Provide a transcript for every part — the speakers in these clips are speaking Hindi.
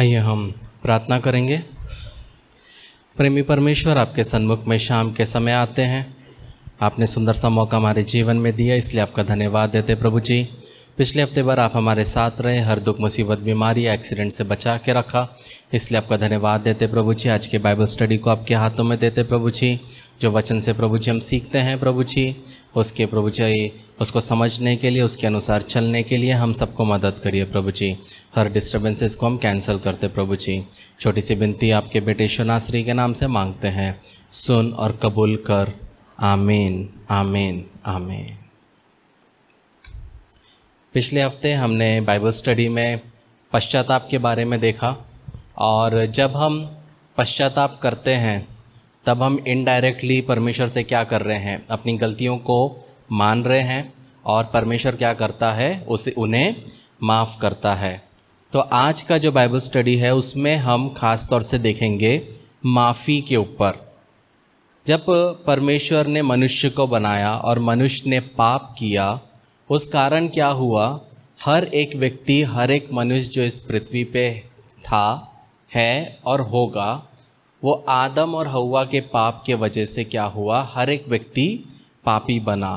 आइए हम प्रार्थना करेंगे प्रेमी परमेश्वर आपके सन्मुख में शाम के समय आते हैं आपने सुंदर सा मौका हमारे जीवन में दिया इसलिए आपका धन्यवाद देते प्रभु जी पिछले हफ्ते भर आप हमारे साथ रहे हर दुख मुसीबत बीमारी एक्सीडेंट से बचा के रखा इसलिए आपका धन्यवाद देते प्रभु जी आज के बाइबल स्टडी को आपके हाथों में देते प्रभु जी जो वचन से प्रभु जी हम सीखते हैं प्रभु जी उसके प्रभु जी उसको समझने के लिए उसके अनुसार चलने के लिए हम सबको मदद करिए प्रभु जी हर डिस्टर्बेंसेस को हम कैंसिल करते प्रभु जी छोटी सी विनती आपके बेटे शोनाश्री के नाम से मांगते हैं सुन और कबूल कर आमीन आमीन आमीन पिछले हफ्ते हमने बाइबल स्टडी में पश्चाताप के बारे में देखा और जब हम पश्चाताप करते हैं तब हम इनडायरेक्टली परमेश्वर से क्या कर रहे हैं अपनी गलतियों को मान रहे हैं और परमेश्वर क्या करता है उसे उन्हें माफ़ करता है तो आज का जो बाइबल स्टडी है उसमें हम खास तौर से देखेंगे माफ़ी के ऊपर जब परमेश्वर ने मनुष्य को बनाया और मनुष्य ने पाप किया उस कारण क्या हुआ हर एक व्यक्ति हर एक मनुष्य जो इस पृथ्वी पे था है और होगा वो आदम और हवा के पाप के वजह से क्या हुआ हर एक व्यक्ति पापी बना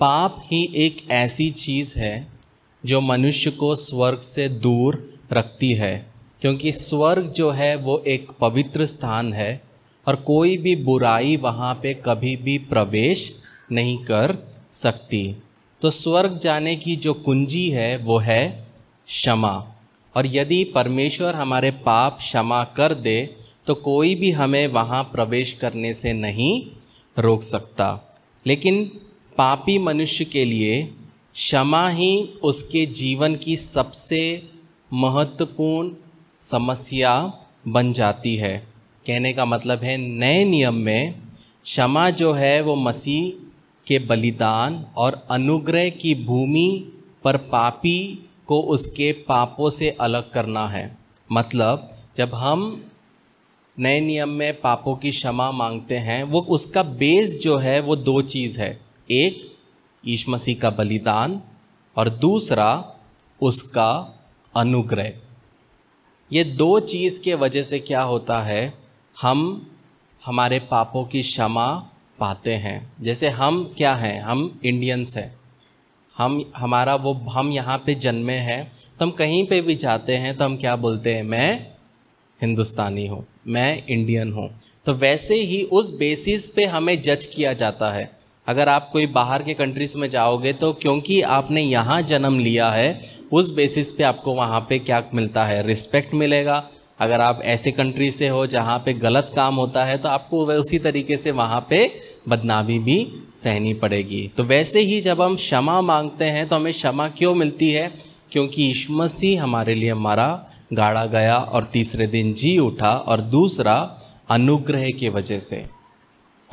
पाप ही एक ऐसी चीज़ है जो मनुष्य को स्वर्ग से दूर रखती है क्योंकि स्वर्ग जो है वो एक पवित्र स्थान है और कोई भी बुराई वहाँ पे कभी भी प्रवेश नहीं कर सकती तो स्वर्ग जाने की जो कुंजी है वो है क्षमा और यदि परमेश्वर हमारे पाप क्षमा कर दे तो कोई भी हमें वहाँ प्रवेश करने से नहीं रोक सकता लेकिन पापी मनुष्य के लिए क्षमा ही उसके जीवन की सबसे महत्वपूर्ण समस्या बन जाती है कहने का मतलब है नए नियम में क्षमा जो है वो मसीह के बलिदान और अनुग्रह की भूमि पर पापी को उसके पापों से अलग करना है मतलब जब हम नए नियम में पापों की क्षमा मांगते हैं वो उसका बेस जो है वो दो चीज़ है एक ईश मसीह का बलिदान और दूसरा उसका अनुग्रह ये दो चीज़ के वजह से क्या होता है हम हमारे पापों की क्षमा पाते हैं जैसे हम क्या हैं हम इंडियंस हैं हम हमारा वो हम यहाँ पे जन्मे हैं तो हम कहीं पे भी जाते हैं तो हम क्या बोलते हैं मैं हिंदुस्तानी हूँ मैं इंडियन हूँ तो वैसे ही उस बेसिस पे हमें जज किया जाता है अगर आप कोई बाहर के कंट्रीज़ में जाओगे तो क्योंकि आपने यहाँ जन्म लिया है उस बेसिस पे आपको वहाँ पे क्या मिलता है रिस्पेक्ट मिलेगा अगर आप ऐसे कंट्री से हो जहाँ पे गलत काम होता है तो आपको वह उसी तरीके से वहाँ पे बदनामी भी सहनी पड़ेगी तो वैसे ही जब हम क्षमा मांगते हैं तो हमें क्षमा क्यों मिलती है क्योंकि ईश्मसी हमारे लिए मारा गाड़ा गया और तीसरे दिन जी उठा और दूसरा अनुग्रह की वजह से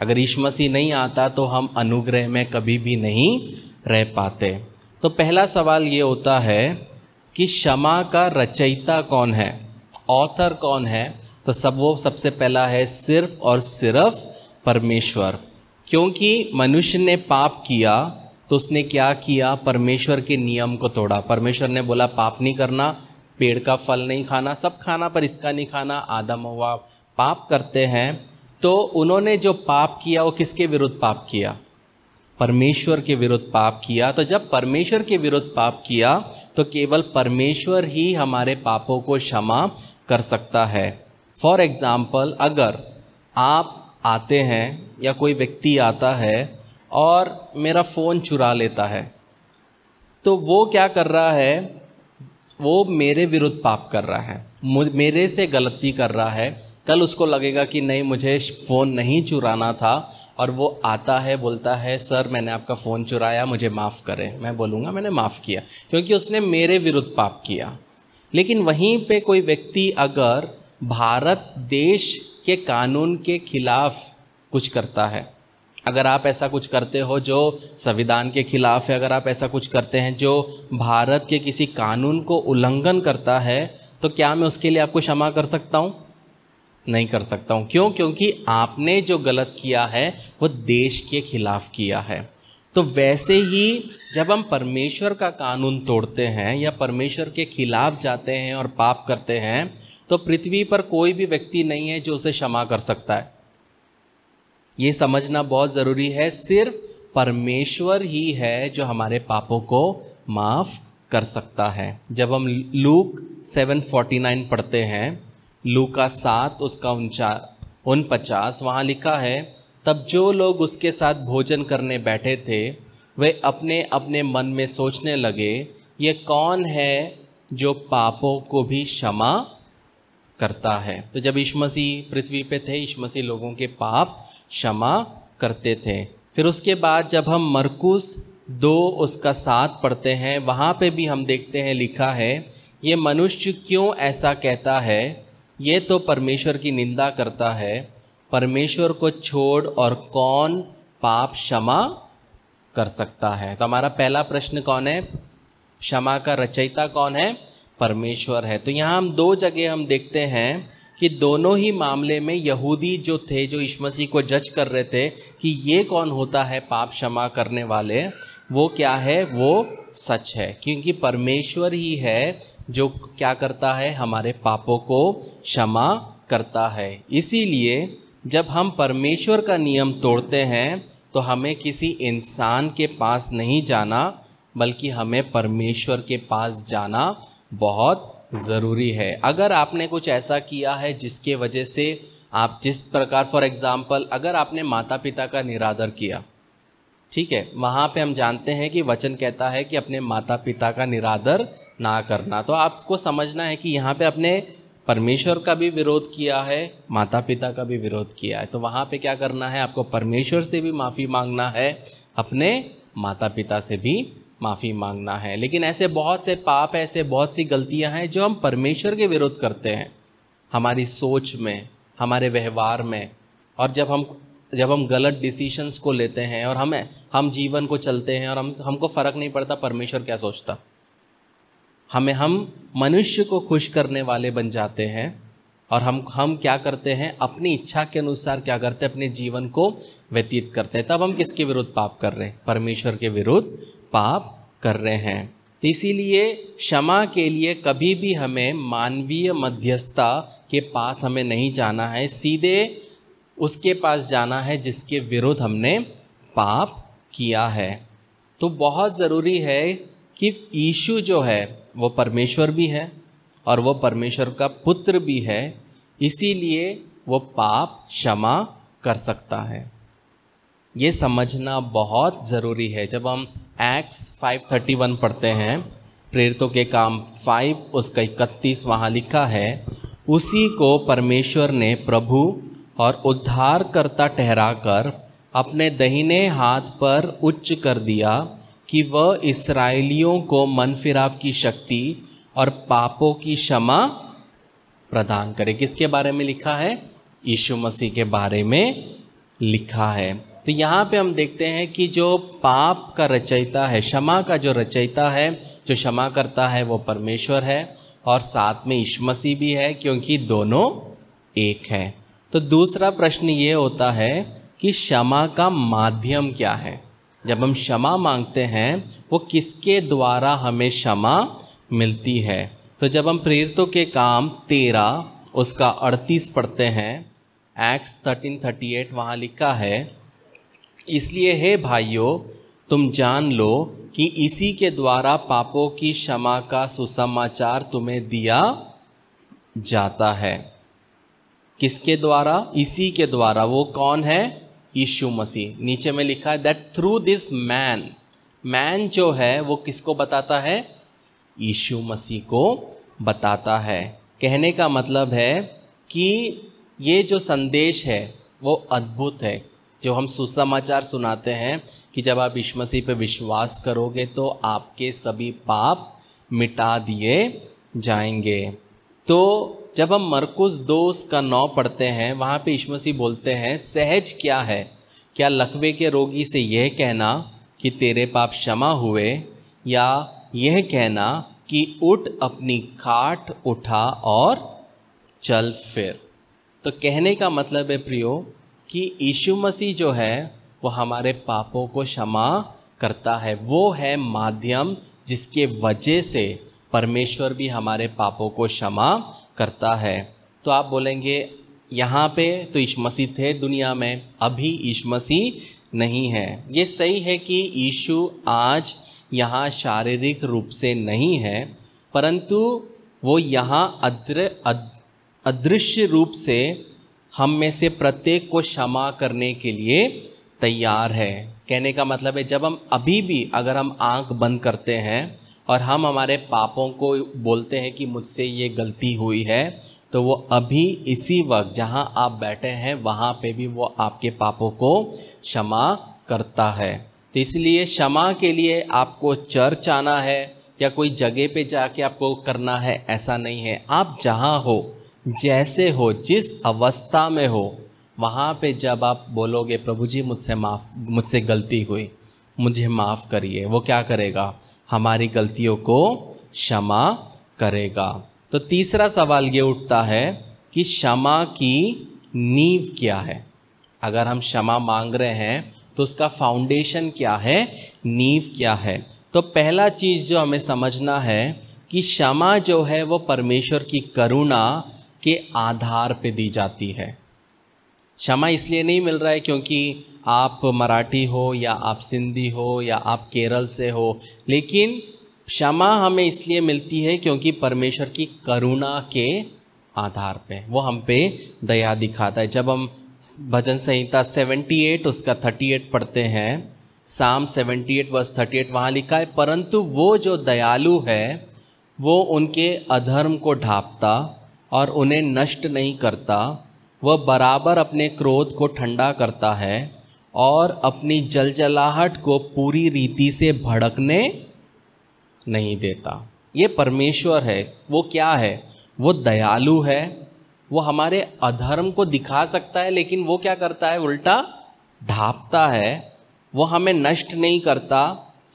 अगर ईश्मसी नहीं आता तो हम अनुग्रह में कभी भी नहीं रह पाते तो पहला सवाल ये होता है कि क्षमा का रचयिता कौन है ऑथर कौन है तो सब वो सबसे पहला है सिर्फ और सिर्फ परमेश्वर क्योंकि मनुष्य ने पाप किया तो उसने क्या किया परमेश्वर के नियम को तोड़ा परमेश्वर ने बोला पाप नहीं करना पेड़ का फल नहीं खाना सब खाना पर इसका नहीं खाना आदम हुआ पाप करते हैं तो उन्होंने जो पाप किया वो किसके विरुद्ध पाप किया परमेश्वर के विरुद्ध पाप किया तो जब परमेश्वर के विरुद्ध पाप किया तो केवल परमेश्वर ही हमारे पापों को क्षमा कर सकता है फॉर एग्ज़ाम्पल अगर आप आते हैं या कोई व्यक्ति आता है और मेरा फ़ोन चुरा लेता है तो वो क्या कर रहा है वो मेरे विरुद्ध पाप कर रहा है मेरे से गलती कर रहा है कल उसको लगेगा कि नहीं मुझे फ़ोन नहीं चुराना था और वो आता है बोलता है सर मैंने आपका फ़ोन चुराया मुझे माफ़ करें मैं बोलूँगा मैंने माफ़ किया क्योंकि उसने मेरे विरुद्ध पाप किया लेकिन वहीं पे कोई व्यक्ति अगर भारत देश के कानून के खिलाफ कुछ करता है अगर आप ऐसा कुछ करते हो जो संविधान के खिलाफ है अगर आप ऐसा कुछ करते हैं जो भारत के किसी कानून को उल्लंघन करता है तो क्या मैं उसके लिए आपको क्षमा कर सकता हूँ नहीं कर सकता हूँ क्यों क्योंकि आपने जो गलत किया है वो देश के खिलाफ किया है तो वैसे ही जब हम परमेश्वर का कानून तोड़ते हैं या परमेश्वर के खिलाफ जाते हैं और पाप करते हैं तो पृथ्वी पर कोई भी व्यक्ति नहीं है जो उसे क्षमा कर सकता है ये समझना बहुत ज़रूरी है सिर्फ परमेश्वर ही है जो हमारे पापों को माफ़ कर सकता है जब हम लूक 749 पढ़ते हैं लू का सात उसका उनचा उन पचास वहाँ लिखा है तब जो लोग उसके साथ भोजन करने बैठे थे वे अपने अपने मन में सोचने लगे ये कौन है जो पापों को भी क्षमा करता है तो जब यीशु मसीह पृथ्वी पे थे यीशु मसीह लोगों के पाप क्षमा करते थे फिर उसके बाद जब हम मरकुस दो उसका साथ पढ़ते हैं वहाँ पे भी हम देखते हैं लिखा है ये मनुष्य क्यों ऐसा कहता है ये तो परमेश्वर की निंदा करता है परमेश्वर को छोड़ और कौन पाप क्षमा कर सकता है तो हमारा पहला प्रश्न कौन है क्षमा का रचयिता कौन है परमेश्वर है तो यहाँ हम दो जगह हम देखते हैं कि दोनों ही मामले में यहूदी जो थे जो ईश्मसी को जज कर रहे थे कि ये कौन होता है पाप क्षमा करने वाले वो क्या है वो सच है क्योंकि परमेश्वर ही है जो क्या करता है हमारे पापों को क्षमा करता है इसीलिए जब हम परमेश्वर का नियम तोड़ते हैं तो हमें किसी इंसान के पास नहीं जाना बल्कि हमें परमेश्वर के पास जाना बहुत ज़रूरी है अगर आपने कुछ ऐसा किया है जिसके वजह से आप जिस प्रकार फॉर एग्ज़ाम्पल अगर आपने माता पिता का निरादर किया ठीक है वहाँ पे हम जानते हैं कि वचन कहता है कि अपने माता पिता का निरादर ना करना तो आपको समझना है कि यहाँ पे अपने परमेश्वर का भी विरोध किया है माता पिता का भी विरोध किया है तो वहाँ पे क्या करना है आपको परमेश्वर से भी माफ़ी मांगना है अपने माता पिता से भी माफ़ी मांगना है लेकिन ऐसे बहुत से पाप ऐसे बहुत सी गलतियाँ हैं जो हम परमेश्वर के विरोध करते हैं हमारी सोच में हमारे व्यवहार में और जब हम जब हम गलत डिसीशंस को लेते हैं और हमें हम जीवन को चलते हैं और हम हमको फ़र्क नहीं पड़ता परमेश्वर क्या सोचता हमें हम मनुष्य को खुश करने वाले बन जाते हैं और हम हम क्या करते हैं अपनी इच्छा के अनुसार क्या करते हैं अपने जीवन को व्यतीत करते हैं तब हम किसके विरुद्ध पाप कर रहे हैं परमेश्वर के विरुद्ध पाप कर रहे हैं तो इसीलिए क्षमा के लिए कभी भी हमें मानवीय मध्यस्थता के पास हमें नहीं जाना है सीधे उसके पास जाना है जिसके विरुद्ध हमने पाप किया है तो बहुत ज़रूरी है कि यीशु जो है वो परमेश्वर भी है और वो परमेश्वर का पुत्र भी है इसीलिए वो पाप क्षमा कर सकता है ये समझना बहुत ज़रूरी है जब हम एक्स 531 पढ़ते हैं प्रेरितों के काम 5 उसका इकतीस वहाँ लिखा है उसी को परमेश्वर ने प्रभु और उद्धारकर्ता ठहराकर अपने दहीने हाथ पर उच्च कर दिया कि वह इसराइलियों को मन फिराव की शक्ति और पापों की क्षमा प्रदान करे किसके बारे में लिखा है यीशु मसीह के बारे में लिखा है तो यहाँ पे हम देखते हैं कि जो पाप का रचयिता है क्षमा का जो रचयिता है जो क्षमा करता है वो परमेश्वर है और साथ में ईश्मसी मसीह भी है क्योंकि दोनों एक है तो दूसरा प्रश्न ये होता है कि क्षमा का माध्यम क्या है जब हम क्षमा मांगते हैं वो किसके द्वारा हमें क्षमा मिलती है तो जब हम प्रेरितों के काम तेरह उसका अड़तीस पढ़ते हैं एक्स थर्टीन थर्टी एट वहाँ लिखा है इसलिए हे भाइयों तुम जान लो कि इसी के द्वारा पापों की क्षमा का सुसमाचार तुम्हें दिया जाता है किसके द्वारा इसी के द्वारा वो कौन है यीशु मसीह नीचे में लिखा है that through this man man जो है वो किसको बताता है यीशु मसीह को बताता है कहने का मतलब है कि ये जो संदेश है वो अद्भुत है जो हम सुसमाचार सुनाते हैं कि जब आप यीशु मसीह पर विश्वास करोगे तो आपके सभी पाप मिटा दिए जाएंगे तो जब हम मरकुस दोस का नौ पढ़ते हैं वहाँ पे ईश्मसी बोलते हैं सहज क्या है क्या लकवे के रोगी से यह कहना कि तेरे पाप क्षमा हुए या यह कहना कि उठ अपनी खाट उठा और चल फिर तो कहने का मतलब है प्रियो कि यीशु मसीह जो है वो हमारे पापों को क्षमा करता है वो है माध्यम जिसके वजह से परमेश्वर भी हमारे पापों को क्षमा करता है तो आप बोलेंगे यहाँ पे तो ईश मसीह थे दुनिया में अभी ईश मसीह नहीं है ये सही है कि यीशु आज यहाँ शारीरिक रूप से नहीं है परंतु वो यहाँ अद्र अदृश्य रूप से हम में से प्रत्येक को क्षमा करने के लिए तैयार है कहने का मतलब है जब हम अभी भी अगर हम आंख बंद करते हैं और हम हमारे पापों को बोलते हैं कि मुझसे ये गलती हुई है तो वो अभी इसी वक्त जहाँ आप बैठे हैं वहाँ पे भी वो आपके पापों को क्षमा करता है तो इसलिए क्षमा के लिए आपको चर्च आना है या कोई जगह पे जाके आपको करना है ऐसा नहीं है आप जहाँ हो जैसे हो जिस अवस्था में हो वहाँ पे जब आप बोलोगे प्रभु जी मुझसे माफ़ मुझसे गलती हुई मुझे माफ़ करिए वो क्या करेगा हमारी गलतियों को क्षमा करेगा तो तीसरा सवाल ये उठता है कि क्षमा की नींव क्या है अगर हम क्षमा मांग रहे हैं तो उसका फाउंडेशन क्या है नींव क्या है तो पहला चीज़ जो हमें समझना है कि क्षमा जो है वो परमेश्वर की करुणा के आधार पे दी जाती है क्षमा इसलिए नहीं मिल रहा है क्योंकि आप मराठी हो या आप सिंधी हो या आप केरल से हो लेकिन क्षमा हमें इसलिए मिलती है क्योंकि परमेश्वर की करुणा के आधार पे वो हम पे दया दिखाता है जब हम भजन संहिता 78 उसका 38 पढ़ते हैं साम 78 वर्ष एट वहाँ लिखा है परंतु वो जो दयालु है वो उनके अधर्म को ढापता और उन्हें नष्ट नहीं करता वह बराबर अपने क्रोध को ठंडा करता है और अपनी जलजलाहट को पूरी रीति से भड़कने नहीं देता ये परमेश्वर है वो क्या है वो दयालु है वो हमारे अधर्म को दिखा सकता है लेकिन वो क्या करता है उल्टा ढापता है वो हमें नष्ट नहीं करता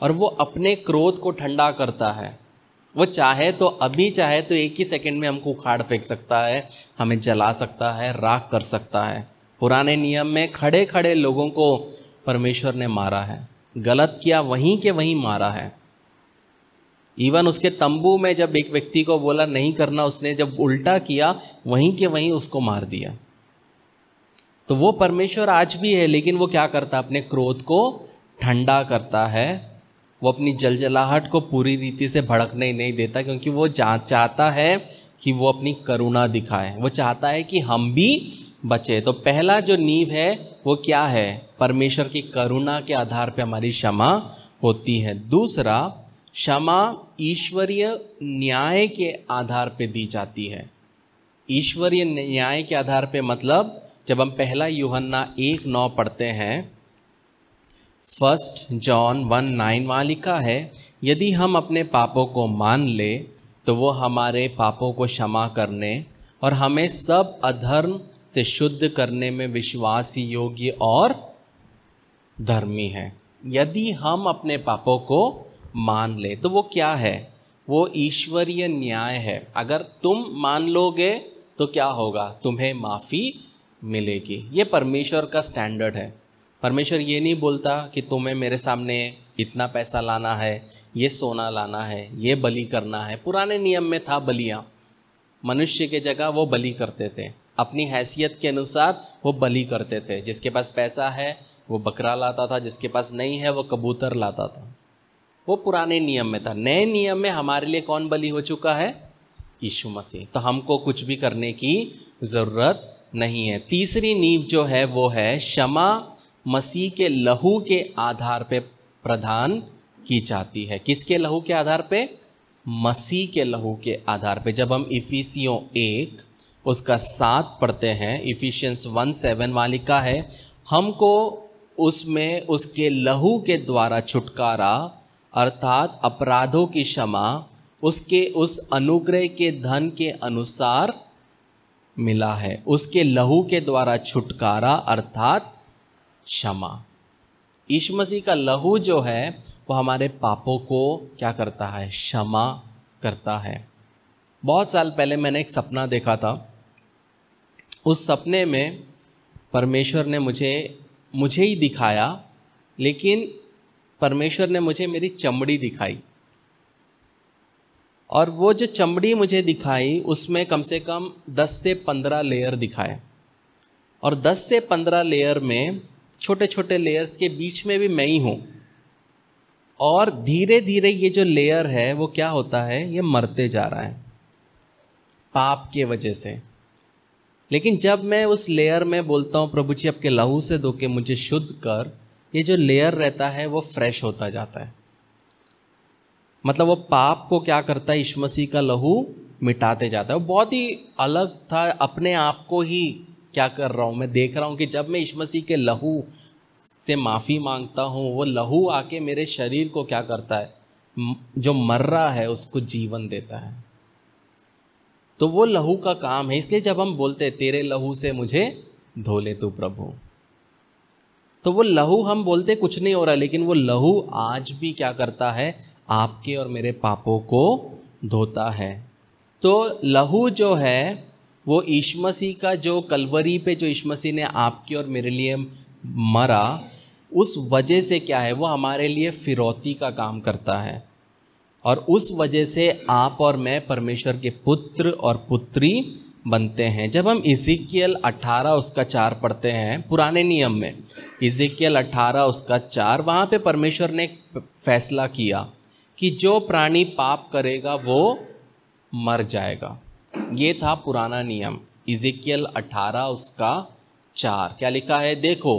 और वो अपने क्रोध को ठंडा करता है वो चाहे तो अभी चाहे तो एक ही सेकंड में हमको उखाड़ फेंक सकता है हमें जला सकता है राख कर सकता है पुराने नियम में खड़े खड़े लोगों को परमेश्वर ने मारा है गलत किया वहीं के वहीं मारा है इवन उसके तंबू में जब एक व्यक्ति को बोला नहीं करना उसने जब उल्टा किया वहीं के वहीं उसको मार दिया तो वो परमेश्वर आज भी है लेकिन वो क्या करता है अपने क्रोध को ठंडा करता है वो अपनी जलजलाहट को पूरी रीति से भड़कने ही नहीं देता क्योंकि वो चाहता है कि वो अपनी करुणा दिखाए वो चाहता है कि हम भी बचे तो पहला जो नींव है वो क्या है परमेश्वर की करुणा के आधार पर हमारी क्षमा होती है दूसरा क्षमा ईश्वरीय न्याय के आधार पर दी जाती है ईश्वरीय न्याय के आधार पर मतलब जब हम पहला यूहना एक नौ पढ़ते हैं फर्स्ट जॉन वन नाइन वहाँ लिखा है यदि हम अपने पापों को मान ले तो वो हमारे पापों को क्षमा करने और हमें सब अधर्म से शुद्ध करने में विश्वास योग्य और धर्मी है यदि हम अपने पापों को मान ले तो वो क्या है वो ईश्वरीय न्याय है अगर तुम मान लोगे तो क्या होगा तुम्हें माफ़ी मिलेगी ये परमेश्वर का स्टैंडर्ड है परमेश्वर ये नहीं बोलता कि तुम्हें मेरे सामने इतना पैसा लाना है ये सोना लाना है ये बलि करना है पुराने नियम में था बलियाँ मनुष्य के जगह वो बलि करते थे अपनी हैसियत के अनुसार वो बली करते थे जिसके पास पैसा है वो बकरा लाता था जिसके पास नहीं है वो कबूतर लाता था वो पुराने नियम में था नए नियम में हमारे लिए कौन बली हो चुका है यीशु मसीह तो हमको कुछ भी करने की ज़रूरत नहीं है तीसरी नींव जो है वो है क्षमा मसीह के लहू के आधार पे प्रदान की जाती है किसके लहू के आधार पे मसीह के लहू के आधार पे जब हम इफिसियों एक उसका सात पढ़ते हैं इफ़िशियंस वन सेवन वाली का है हमको उसमें उसके लहू के द्वारा छुटकारा अर्थात अपराधों की क्षमा उसके उस अनुग्रह के धन के अनुसार मिला है उसके लहू के द्वारा छुटकारा अर्थात क्षमा ईश्मसी मसीह का लहू जो है वो हमारे पापों को क्या करता है क्षमा करता है बहुत साल पहले मैंने एक सपना देखा था उस सपने में परमेश्वर ने मुझे मुझे ही दिखाया लेकिन परमेश्वर ने मुझे मेरी चमड़ी दिखाई और वो जो चमड़ी मुझे दिखाई उसमें कम से कम 10 से 15 लेयर दिखाए और 10 से 15 लेयर में छोटे छोटे लेयर्स के बीच में भी मैं ही हूँ और धीरे धीरे ये जो लेयर है वो क्या होता है ये मरते जा रहा है पाप के वजह से लेकिन जब मैं उस लेयर में बोलता हूँ प्रभु जी आपके लहू से धो के मुझे शुद्ध कर ये जो लेयर रहता है वो फ्रेश होता जाता है मतलब वो पाप को क्या करता है ईश्मसी का लहू मिटाते जाता है वो बहुत ही अलग था अपने आप को ही क्या कर रहा हूँ मैं देख रहा हूँ कि जब मैं ईश्मसी के लहू से माफ़ी मांगता हूँ वो लहू आके मेरे शरीर को क्या करता है जो मर रहा है उसको जीवन देता है तो वो लहू का काम है इसलिए जब हम बोलते हैं तेरे लहू से मुझे धो ले तू प्रभु तो वो लहू हम बोलते कुछ नहीं हो रहा लेकिन वो लहू आज भी क्या करता है आपके और मेरे पापों को धोता है तो लहू जो है वो ईशमसी का जो कलवरी पे जो ईशमसी ने आपके और मेरे लिए मरा उस वजह से क्या है वो हमारे लिए फिरौती का काम करता है और उस वजह से आप और मैं परमेश्वर के पुत्र और पुत्री बनते हैं जब हम इजिकियल 18 उसका चार पढ़ते हैं पुराने नियम में इजिकियल 18 उसका चार वहाँ पे परमेश्वर ने फैसला किया कि जो प्राणी पाप करेगा वो मर जाएगा ये था पुराना नियम इजिकियल 18 उसका चार क्या लिखा है देखो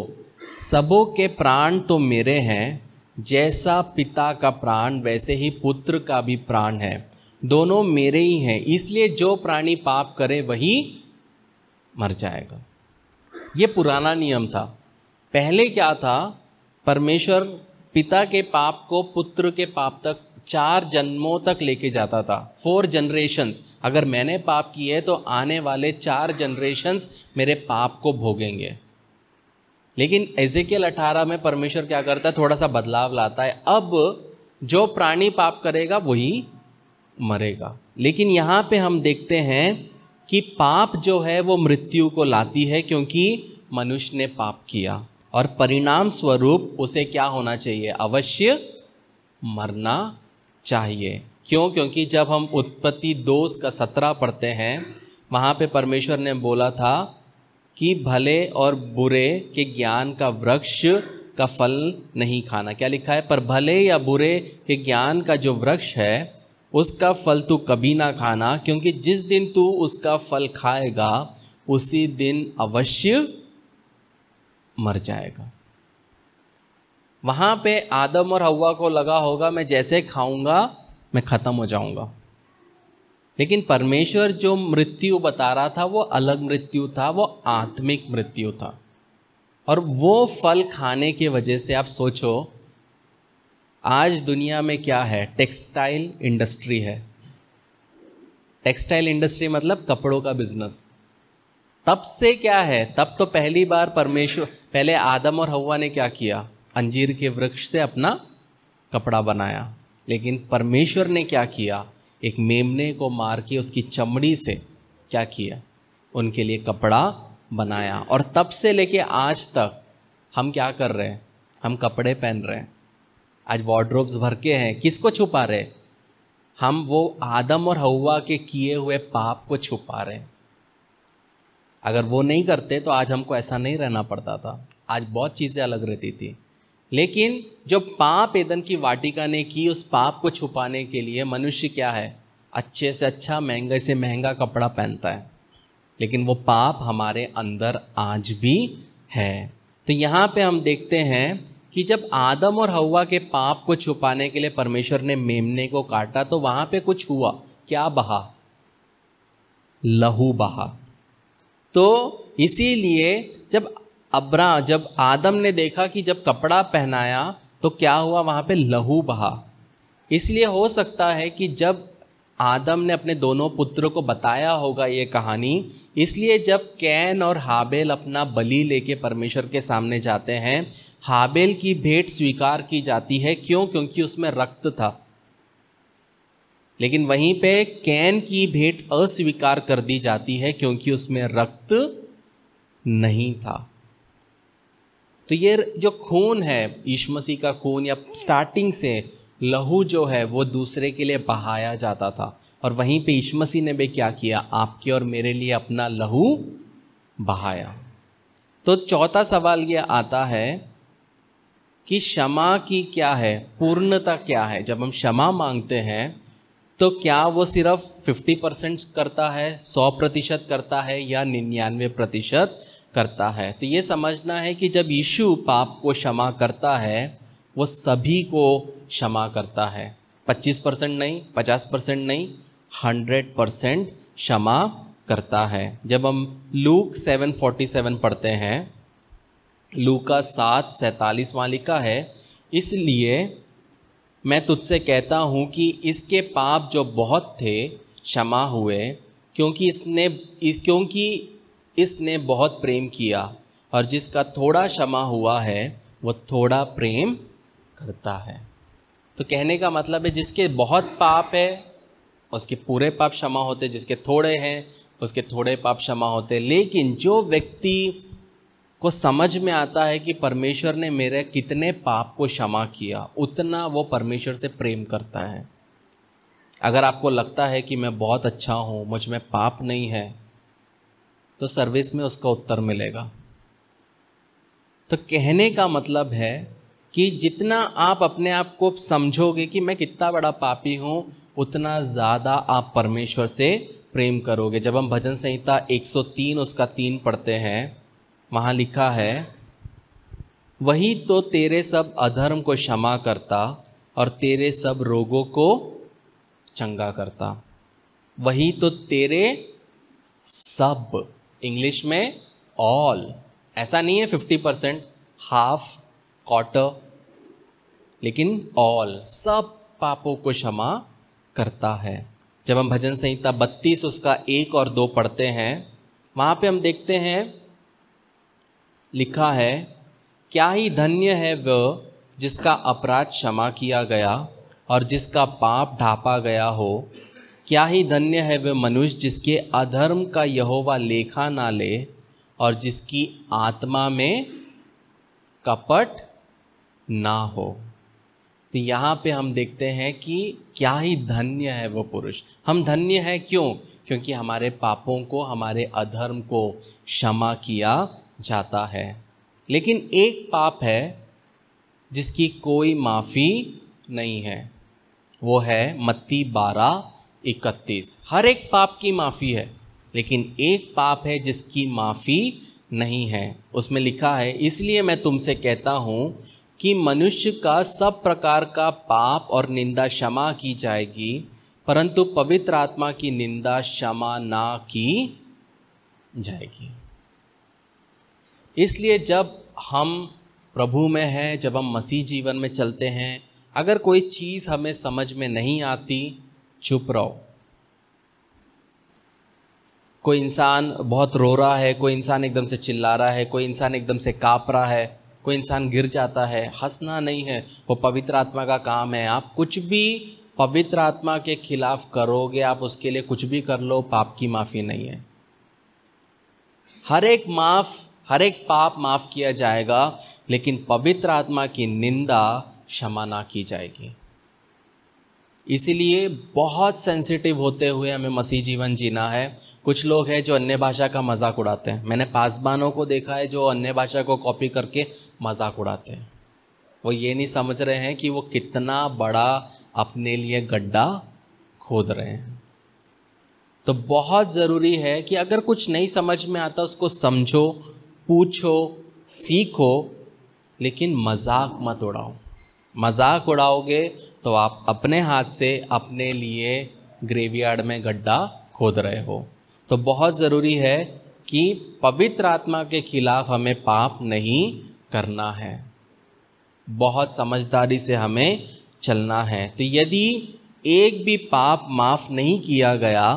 सबों के प्राण तो मेरे हैं जैसा पिता का प्राण वैसे ही पुत्र का भी प्राण है दोनों मेरे ही हैं इसलिए जो प्राणी पाप करे वही मर जाएगा ये पुराना नियम था पहले क्या था परमेश्वर पिता के पाप को पुत्र के पाप तक चार जन्मों तक लेके जाता था फोर जनरेशन्स अगर मैंने पाप किए तो आने वाले चार जनरेशन्स मेरे पाप को भोगेंगे लेकिन एजेकेल अठारह में परमेश्वर क्या करता है थोड़ा सा बदलाव लाता है अब जो प्राणी पाप करेगा वही मरेगा लेकिन यहाँ पे हम देखते हैं कि पाप जो है वो मृत्यु को लाती है क्योंकि मनुष्य ने पाप किया और परिणाम स्वरूप उसे क्या होना चाहिए अवश्य मरना चाहिए क्यों क्योंकि जब हम उत्पत्ति दोष का सत्रह पढ़ते हैं वहाँ पे परमेश्वर ने बोला था कि भले और बुरे के ज्ञान का वृक्ष का फल नहीं खाना क्या लिखा है पर भले या बुरे के ज्ञान का जो वृक्ष है उसका फल तू कभी ना खाना क्योंकि जिस दिन तू उसका फल खाएगा उसी दिन अवश्य मर जाएगा वहाँ पे आदम और हवा को लगा होगा मैं जैसे खाऊंगा मैं ख़त्म हो जाऊंगा लेकिन परमेश्वर जो मृत्यु बता रहा था वो अलग मृत्यु था वो आत्मिक मृत्यु था और वो फल खाने के वजह से आप सोचो आज दुनिया में क्या है टेक्सटाइल इंडस्ट्री है टेक्सटाइल इंडस्ट्री मतलब कपड़ों का बिजनेस तब से क्या है तब तो पहली बार परमेश्वर पहले आदम और हवा ने क्या किया अंजीर के वृक्ष से अपना कपड़ा बनाया लेकिन परमेश्वर ने क्या किया एक मेमने को मार के उसकी चमड़ी से क्या किया उनके लिए कपड़ा बनाया और तब से लेके आज तक हम क्या कर रहे हैं हम कपड़े पहन रहे हैं आज वार्ड्रोब्स भर के हैं किसको छुपा रहे हम वो आदम और हवा के किए हुए पाप को छुपा रहे अगर वो नहीं करते तो आज हमको ऐसा नहीं रहना पड़ता था आज बहुत चीज़ें अलग रहती थी लेकिन जो पाप एदन की वाटिका ने की उस पाप को छुपाने के लिए मनुष्य क्या है अच्छे से अच्छा महंगे से महंगा कपड़ा पहनता है लेकिन वो पाप हमारे अंदर आज भी है तो यहाँ पे हम देखते हैं कि जब आदम और हवा के पाप को छुपाने के लिए परमेश्वर ने मेमने को काटा तो वहाँ पे कुछ हुआ क्या बहा लहू बहा तो इसीलिए जब अब्रा जब आदम ने देखा कि जब कपड़ा पहनाया तो क्या हुआ वहाँ पे लहू बहा इसलिए हो सकता है कि जब आदम ने अपने दोनों पुत्रों को बताया होगा ये कहानी इसलिए जब कैन और हाबेल अपना बलि लेके परमेश्वर के सामने जाते हैं हाबेल की भेंट स्वीकार की जाती है क्यों क्योंकि उसमें रक्त था लेकिन वहीं पे कैन की भेंट अस्वीकार कर दी जाती है क्योंकि उसमें रक्त नहीं था तो ये जो खून है यीशु मसीह का खून या स्टार्टिंग से लहू जो है वो दूसरे के लिए बहाया जाता था और वहीं पे यीशु मसीह ने भी क्या किया आपके और मेरे लिए अपना लहू बहाया तो चौथा सवाल ये आता है कि क्षमा की क्या है पूर्णता क्या है जब हम क्षमा मांगते हैं तो क्या वो सिर्फ 50 परसेंट करता है 100 प्रतिशत करता है या निन्यानवे प्रतिशत करता है तो ये समझना है कि जब यीशु पाप को क्षमा करता है वो सभी को क्षमा करता है 25 परसेंट नहीं 50 परसेंट नहीं 100 परसेंट क्षमा करता है जब हम लूक 747 पढ़ते हैं लू का सात सैतालीस मालिका है इसलिए मैं तुझसे कहता हूँ कि इसके पाप जो बहुत थे क्षमा हुए क्योंकि इसने क्योंकि इसने बहुत प्रेम किया और जिसका थोड़ा क्षमा हुआ है वह थोड़ा प्रेम करता है तो कहने का मतलब है जिसके बहुत पाप है उसके पूरे पाप क्षमा होते जिसके थोड़े हैं उसके थोड़े पाप क्षमा होते लेकिन जो व्यक्ति को समझ में आता है कि परमेश्वर ने मेरे कितने पाप को क्षमा किया उतना वो परमेश्वर से प्रेम करता है अगर आपको लगता है कि मैं बहुत अच्छा हूँ मुझ में पाप नहीं है तो सर्विस में उसका उत्तर मिलेगा तो कहने का मतलब है कि जितना आप अपने आप को समझोगे कि मैं कितना बड़ा पापी हूँ उतना ज़्यादा आप परमेश्वर से प्रेम करोगे जब हम भजन संहिता 103 उसका तीन पढ़ते हैं वहाँ लिखा है वही तो तेरे सब अधर्म को क्षमा करता और तेरे सब रोगों को चंगा करता वही तो तेरे सब इंग्लिश में ऑल ऐसा नहीं है फिफ्टी परसेंट हाफ क्वार्टर लेकिन ऑल सब पापों को क्षमा करता है जब हम भजन संहिता बत्तीस उसका एक और दो पढ़ते हैं वहाँ पे हम देखते हैं लिखा है क्या ही धन्य है वह जिसका अपराध क्षमा किया गया और जिसका पाप ढापा गया हो क्या ही धन्य है वह मनुष्य जिसके अधर्म का यहोवा लेखा ना ले और जिसकी आत्मा में कपट ना हो तो यहाँ पे हम देखते हैं कि क्या ही धन्य है वो पुरुष हम धन्य है क्यों क्योंकि हमारे पापों को हमारे अधर्म को क्षमा किया जाता है लेकिन एक पाप है जिसकी कोई माफ़ी नहीं है वो है मत्ती बारह इकतीस हर एक पाप की माफ़ी है लेकिन एक पाप है जिसकी माफ़ी नहीं है उसमें लिखा है इसलिए मैं तुमसे कहता हूँ कि मनुष्य का सब प्रकार का पाप और निंदा क्षमा की जाएगी परंतु पवित्र आत्मा की निंदा क्षमा ना की जाएगी इसलिए जब हम प्रभु में हैं जब हम मसीह जीवन में चलते हैं अगर कोई चीज़ हमें समझ में नहीं आती चुप रहो कोई इंसान बहुत रो रहा है कोई इंसान एकदम से चिल्ला रहा है कोई इंसान एकदम से काँप रहा है कोई इंसान गिर जाता है हंसना नहीं है वो पवित्र आत्मा का काम है आप कुछ भी पवित्र आत्मा के खिलाफ करोगे आप उसके लिए कुछ भी कर लो पाप की माफ़ी नहीं है हर एक माफ हर एक पाप माफ़ किया जाएगा लेकिन पवित्र आत्मा की निंदा क्षमा ना की जाएगी इसीलिए बहुत सेंसिटिव होते हुए हमें मसीह जीवन जीना है कुछ लोग हैं जो अन्य भाषा का मजाक उड़ाते हैं मैंने पासबानों को देखा है जो अन्य भाषा को कॉपी करके मजाक उड़ाते हैं वो ये नहीं समझ रहे हैं कि वो कितना बड़ा अपने लिए गड्ढा खोद रहे हैं तो बहुत ज़रूरी है कि अगर कुछ नहीं समझ में आता उसको समझो पूछो सीखो लेकिन मजाक मत उड़ाओ मजाक उड़ाओगे तो आप अपने हाथ से अपने लिए ग्रेवयार्ड में गड्ढा खोद रहे हो तो बहुत ज़रूरी है कि पवित्र आत्मा के खिलाफ हमें पाप नहीं करना है बहुत समझदारी से हमें चलना है तो यदि एक भी पाप माफ़ नहीं किया गया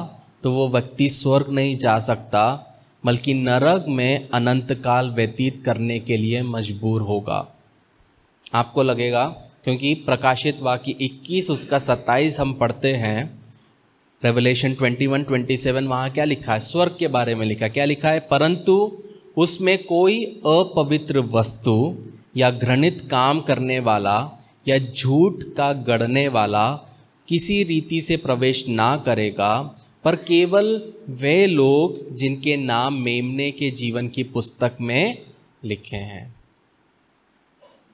तो वो व्यक्ति स्वर्ग नहीं जा सकता बल्कि नरक में अनंत काल व्यतीत करने के लिए मजबूर होगा आपको लगेगा क्योंकि प्रकाशित वाक्य 21 उसका 27 हम पढ़ते हैं रेवलेशन 21 27 वहाँ क्या लिखा है स्वर्ग के बारे में लिखा क्या लिखा है परंतु उसमें कोई अपवित्र वस्तु या घृणित काम करने वाला या झूठ का गढ़ने वाला किसी रीति से प्रवेश ना करेगा पर केवल वे लोग जिनके नाम मेमने के जीवन की पुस्तक में लिखे हैं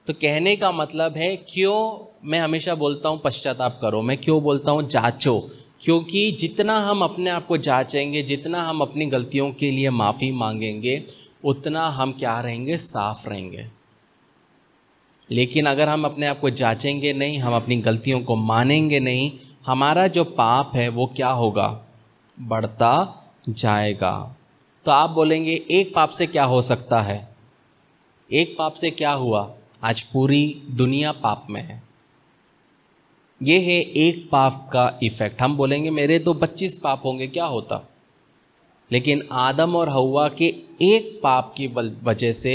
तो कहने का मतलब है क्यों मैं हमेशा बोलता हूँ पश्चाताप करो मैं क्यों बोलता हूँ जाँचो क्योंकि जितना हम अपने आप को जाँचेंगे जितना हम अपनी गलतियों के लिए माफ़ी मांगेंगे उतना हम क्या रहेंगे साफ रहेंगे लेकिन अगर हम अपने आप को जाँचेंगे नहीं हम अपनी गलतियों को मानेंगे नहीं हमारा जो पाप है वो क्या होगा बढ़ता जाएगा तो आप बोलेंगे एक पाप से क्या हो सकता है एक पाप से क्या हुआ आज पूरी दुनिया पाप में है ये है एक पाप का इफेक्ट हम बोलेंगे मेरे तो पच्चीस पाप होंगे क्या होता लेकिन आदम और हवा के एक पाप की वजह से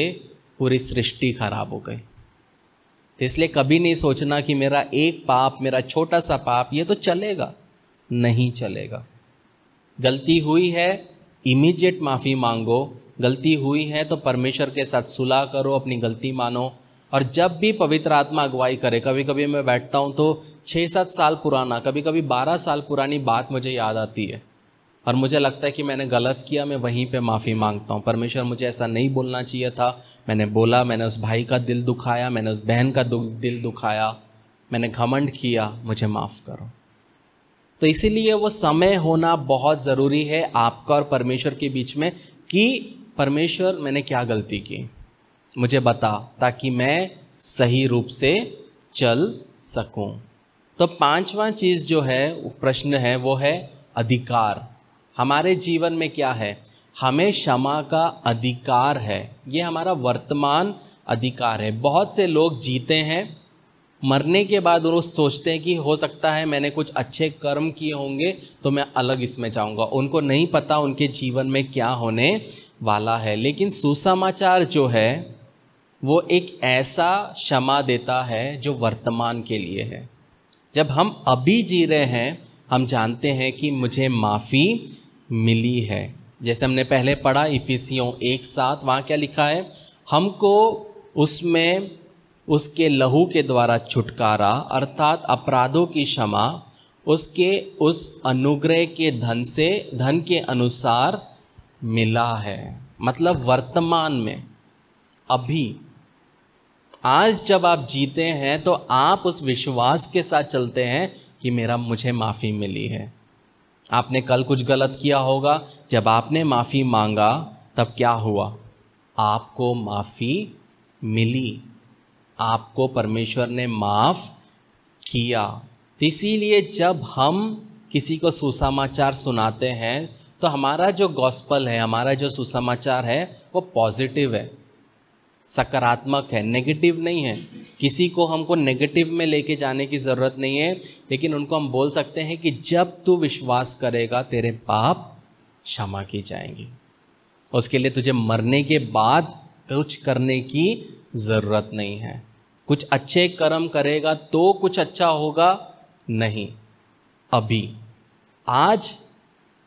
पूरी सृष्टि खराब हो गई तो इसलिए कभी नहीं सोचना कि मेरा एक पाप मेरा छोटा सा पाप ये तो चलेगा नहीं चलेगा गलती हुई है इमीजिएट माफ़ी मांगो गलती हुई है तो परमेश्वर के साथ सुलह करो अपनी गलती मानो और जब भी पवित्र आत्मा अगुवाई करे कभी कभी मैं बैठता हूँ तो छः सात साल पुराना कभी कभी बारह साल पुरानी बात मुझे याद आती है और मुझे लगता है कि मैंने गलत किया मैं वहीं पे माफ़ी मांगता हूँ परमेश्वर मुझे ऐसा नहीं बोलना चाहिए था मैंने बोला मैंने उस भाई का दिल दुखाया मैंने उस बहन का दिल दुखाया मैंने घमंड किया मुझे माफ़ करो तो इसीलिए वो समय होना बहुत ज़रूरी है आपका और परमेश्वर के बीच में कि परमेश्वर मैंने क्या गलती की मुझे बता ताकि मैं सही रूप से चल सकूं तो पांचवा चीज़ जो है प्रश्न है वो है अधिकार हमारे जीवन में क्या है हमें क्षमा का अधिकार है ये हमारा वर्तमान अधिकार है बहुत से लोग जीते हैं मरने के बाद वो सोचते हैं कि हो सकता है मैंने कुछ अच्छे कर्म किए होंगे तो मैं अलग इसमें जाऊंगा उनको नहीं पता उनके जीवन में क्या होने वाला है लेकिन सुसमाचार जो है वो एक ऐसा क्षमा देता है जो वर्तमान के लिए है जब हम अभी जी रहे हैं हम जानते हैं कि मुझे माफ़ी मिली है जैसे हमने पहले पढ़ा इफिसियों एक साथ वहाँ क्या लिखा है हमको उसमें उसके लहू के द्वारा छुटकारा अर्थात अपराधों की क्षमा उसके उस अनुग्रह के धन से धन के अनुसार मिला है मतलब वर्तमान में अभी आज जब आप जीते हैं तो आप उस विश्वास के साथ चलते हैं कि मेरा मुझे माफ़ी मिली है आपने कल कुछ गलत किया होगा जब आपने माफ़ी मांगा तब क्या हुआ आपको माफ़ी मिली आपको परमेश्वर ने माफ़ किया तो इसीलिए जब हम किसी को सुसमाचार सुनाते हैं तो हमारा जो गॉस्पल है हमारा जो सुसमाचार है वो पॉजिटिव है सकारात्मक है नेगेटिव नहीं है किसी को हमको नेगेटिव में लेके जाने की ज़रूरत नहीं है लेकिन उनको हम बोल सकते हैं कि जब तू विश्वास करेगा तेरे पाप क्षमा की जाएंगे उसके लिए तुझे मरने के बाद कुछ करने की ज़रूरत नहीं है कुछ अच्छे कर्म करेगा तो कुछ अच्छा होगा नहीं अभी आज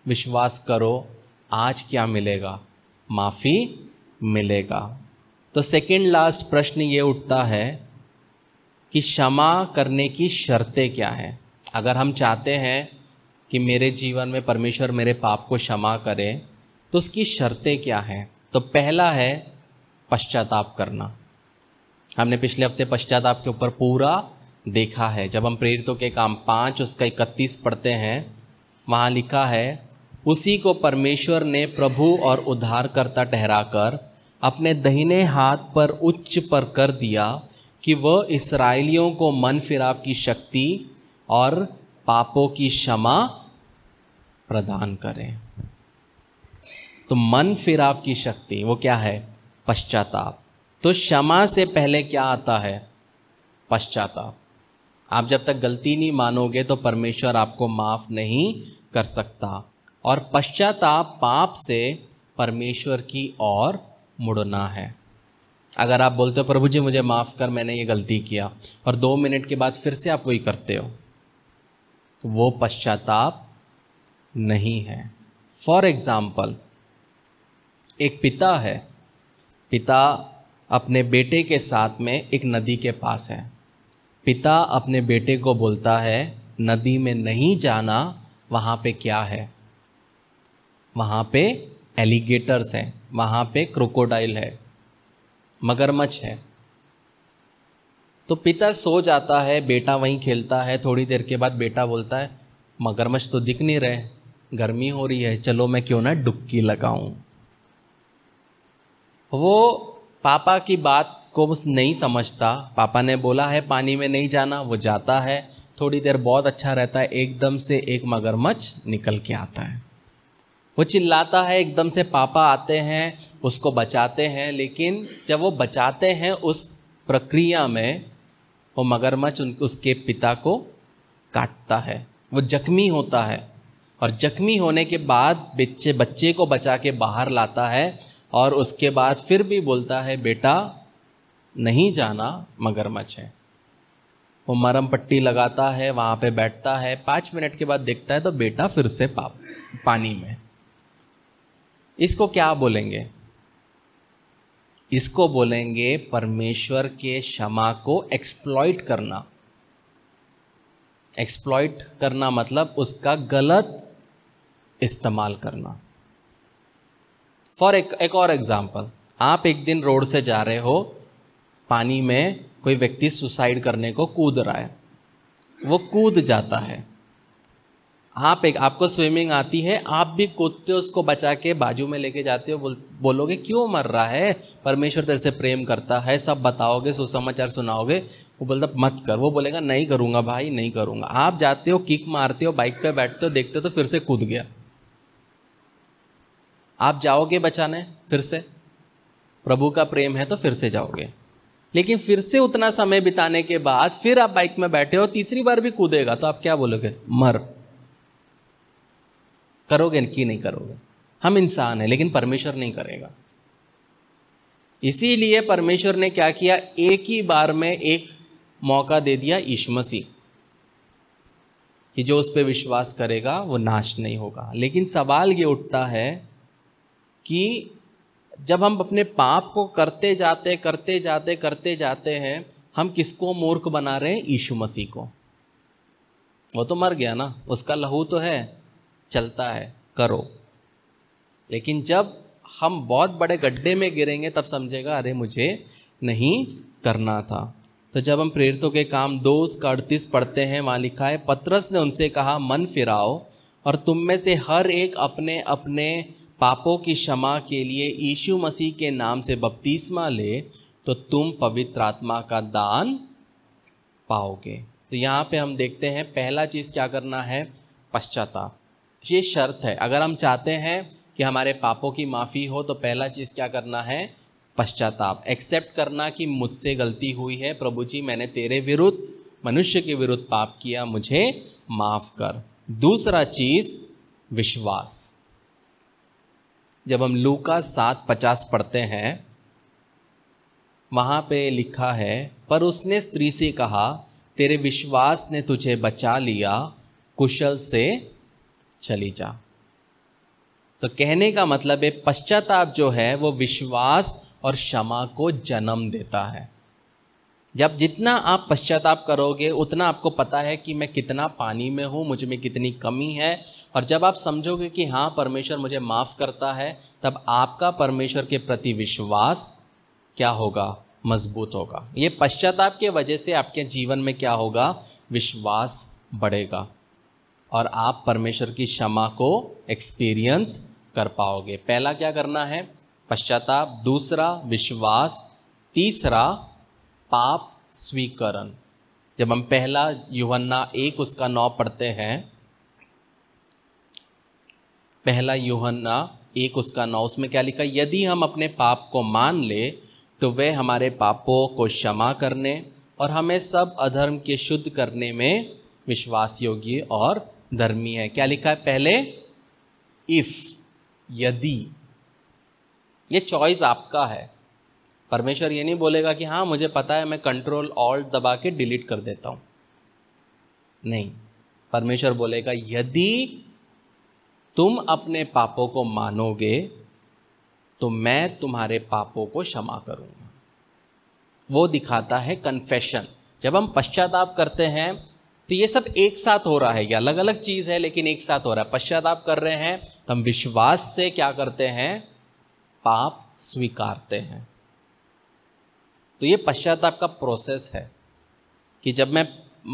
विश्वास करो आज क्या मिलेगा माफ़ी मिलेगा तो सेकंड लास्ट प्रश्न ये उठता है कि क्षमा करने की शर्तें क्या हैं अगर हम चाहते हैं कि मेरे जीवन में परमेश्वर मेरे पाप को क्षमा करे तो उसकी शर्तें क्या हैं तो पहला है पश्चाताप करना हमने पिछले हफ्ते पश्चाताप के ऊपर पूरा देखा है जब हम प्रेरितों के काम पाँच उसका इकतीस पढ़ते हैं वहाँ लिखा है उसी को परमेश्वर ने प्रभु और उद्धारकर्ता ठहराकर अपने दहीने हाथ पर उच्च पर कर दिया कि वह इसराइलियों को मन फिराव की शक्ति और पापों की क्षमा प्रदान करें तो मन फिराव की शक्ति वो क्या है पश्चाताप तो क्षमा से पहले क्या आता है पश्चाताप आप जब तक गलती नहीं मानोगे तो परमेश्वर आपको माफ़ नहीं कर सकता और पश्चाताप पाप से परमेश्वर की ओर मुड़ना है अगर आप बोलते हो प्रभु जी मुझे माफ़ कर मैंने ये गलती किया और दो मिनट के बाद फिर से आप वही करते हो वो पश्चाताप नहीं है फॉर एग्ज़ाम्पल एक पिता है पिता अपने बेटे के साथ में एक नदी के पास है पिता अपने बेटे को बोलता है नदी में नहीं जाना वहाँ पे क्या है वहाँ पे एलिगेटर्स हैं वहाँ पे क्रोकोडाइल है मगरमच्छ है तो पिता सो जाता है बेटा वहीं खेलता है थोड़ी देर के बाद बेटा बोलता है मगरमच्छ तो दिख नहीं रहे गर्मी हो रही है चलो मैं क्यों ना डुबकी लगाऊं वो पापा की बात को नहीं समझता पापा ने बोला है पानी में नहीं जाना वो जाता है थोड़ी देर बहुत अच्छा रहता है एकदम से एक मगरमच्छ निकल के आता है वो चिल्लाता है एकदम से पापा आते हैं उसको बचाते हैं लेकिन जब वो बचाते हैं उस प्रक्रिया में वो मगरमच्छ उन उसके पिता को काटता है वो जख्मी होता है और जख्मी होने के बाद बच्चे बच्चे को बचा के बाहर लाता है और उसके बाद फिर भी बोलता है बेटा नहीं जाना मगरमच्छ है वो मरम पट्टी लगाता है वहाँ पे बैठता है पाँच मिनट के बाद देखता है तो बेटा फिर से पाप पानी में इसको क्या बोलेंगे इसको बोलेंगे परमेश्वर के क्षमा को एक्सप्लॉइट करना एक्सप्लॉइट करना मतलब उसका गलत इस्तेमाल करना फॉर एक, एक और एग्जाम्पल आप एक दिन रोड से जा रहे हो पानी में कोई व्यक्ति सुसाइड करने को कूद रहा है वो कूद जाता है आप एक आपको स्विमिंग आती है आप भी कूदते हो उसको बचा के बाजू में लेके जाते हो बोल बोलोगे क्यों मर रहा है परमेश्वर तेरे से प्रेम करता है सब बताओगे सुसमाचार सुनाओगे वो बोलता मत कर वो बोलेगा नहीं करूँगा भाई नहीं करूँगा आप जाते हो किक मारते हो बाइक पे बैठते हो देखते हो तो फिर से कूद गया आप जाओगे बचाने फिर से प्रभु का प्रेम है तो फिर से जाओगे लेकिन फिर से उतना समय बिताने के बाद फिर आप बाइक में बैठे हो तीसरी बार भी कूदेगा तो आप क्या बोलोगे मर करोगे कि नहीं करोगे हम इंसान हैं लेकिन परमेश्वर नहीं करेगा इसीलिए परमेश्वर ने क्या किया एक ही बार में एक मौका दे दिया ईश्मसी कि जो उस पर विश्वास करेगा वो नाश नहीं होगा लेकिन सवाल ये उठता है कि जब हम अपने पाप को करते जाते करते जाते करते जाते हैं हम किसको मूर्ख बना रहे हैं यीशु मसीह को वो तो मर गया ना उसका लहू तो है चलता है करो लेकिन जब हम बहुत बड़े गड्ढे में गिरेंगे तब समझेगा अरे मुझे नहीं करना था तो जब हम प्रेरितों के काम दो उसका अड़तीस पढ़ते हैं वहाँ लिखा है पत्रस ने उनसे कहा मन फिराओ और तुम में से हर एक अपने अपने पापों की क्षमा के लिए यीशु मसीह के नाम से बपतिस्मा ले तो तुम पवित्र आत्मा का दान पाओगे तो यहाँ पे हम देखते हैं पहला चीज़ क्या करना है पश्चाताप ये शर्त है अगर हम चाहते हैं कि हमारे पापों की माफ़ी हो तो पहला चीज़ क्या करना है पश्चाताप एक्सेप्ट करना कि मुझसे गलती हुई है प्रभु जी मैंने तेरे विरुद्ध मनुष्य के विरुद्ध पाप किया मुझे माफ़ कर दूसरा चीज़ विश्वास जब हम लू का सात पचास पढ़ते हैं वहाँ पे लिखा है पर उसने स्त्री से कहा तेरे विश्वास ने तुझे बचा लिया कुशल से चली जा तो कहने का मतलब है पश्चाताप जो है वो विश्वास और क्षमा को जन्म देता है जब जितना आप पश्चाताप करोगे उतना आपको पता है कि मैं कितना पानी में हूँ मुझ में कितनी कमी है और जब आप समझोगे कि हाँ परमेश्वर मुझे माफ़ करता है तब आपका परमेश्वर के प्रति विश्वास क्या होगा मजबूत होगा ये पश्चाताप के वजह से आपके जीवन में क्या होगा विश्वास बढ़ेगा और आप परमेश्वर की क्षमा को एक्सपीरियंस कर पाओगे पहला क्या करना है पश्चाताप दूसरा विश्वास तीसरा पाप स्वीकरण जब हम पहला युहन्ना एक उसका नौ पढ़ते हैं पहला युहन्ना एक उसका नौ उसमें क्या लिखा यदि हम अपने पाप को मान ले तो वह हमारे पापों को क्षमा करने और हमें सब अधर्म के शुद्ध करने में विश्वास योग्य और धर्मी है क्या लिखा है पहले इफ यदि ये चॉइस आपका है परमेश्वर ये नहीं बोलेगा कि हाँ मुझे पता है मैं कंट्रोल ऑल्ट दबा के डिलीट कर देता हूँ नहीं परमेश्वर बोलेगा यदि तुम अपने पापों को मानोगे तो मैं तुम्हारे पापों को क्षमा करूँगा वो दिखाता है कन्फेशन जब हम पश्चाताप करते हैं तो ये सब एक साथ हो रहा है ये अलग अलग चीज़ है लेकिन एक साथ हो रहा है पश्चाताप कर रहे हैं तो हम विश्वास से क्या करते हैं पाप स्वीकारते हैं तो ये पश्चाताप का प्रोसेस है कि जब मैं